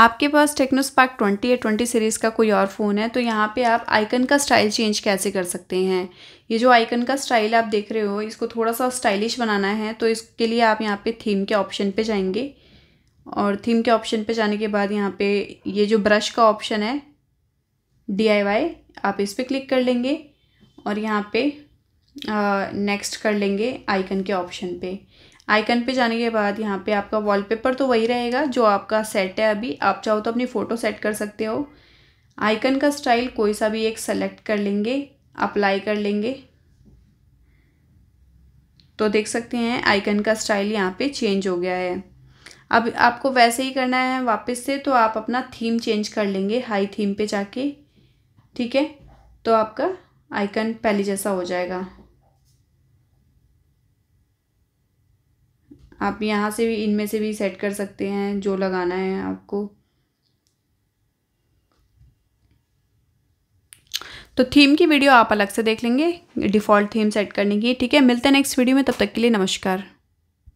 आपके पास टेक्नोस्पार्क 20 या 20 सीरीज़ का कोई और फ़ोन है तो यहाँ पे आप आइकन का स्टाइल चेंज कैसे कर सकते हैं ये जो आइकन का स्टाइल आप देख रहे हो इसको थोड़ा सा स्टाइलिश बनाना है तो इसके लिए आप यहाँ पे थीम के ऑप्शन पे जाएंगे और थीम के ऑप्शन पे जाने के बाद यहाँ पे ये जो ब्रश का ऑप्शन है डी आप इस पर क्लिक कर लेंगे और यहाँ पर नेक्स्ट कर लेंगे आइकन के ऑप्शन पर आइकन पे जाने के बाद यहाँ पे आपका वॉलपेपर तो वही रहेगा जो आपका सेट है अभी आप चाहो तो अपनी फ़ोटो सेट कर सकते हो आइकन का स्टाइल कोई सा भी एक सेलेक्ट कर लेंगे अप्लाई कर लेंगे तो देख सकते हैं आइकन का स्टाइल यहाँ पे चेंज हो गया है अब आपको वैसे ही करना है वापस से तो आप अपना थीम चेंज कर लेंगे हाई थीम पे जाके ठीक है तो आपका आइकन पहले जैसा हो जाएगा आप यहाँ से भी इनमें से भी सेट कर सकते हैं जो लगाना है आपको तो थीम की वीडियो आप अलग से देख लेंगे डिफ़ॉल्ट थीम सेट करने की ठीक है मिलते हैं नेक्स्ट वीडियो में तब तक के लिए नमस्कार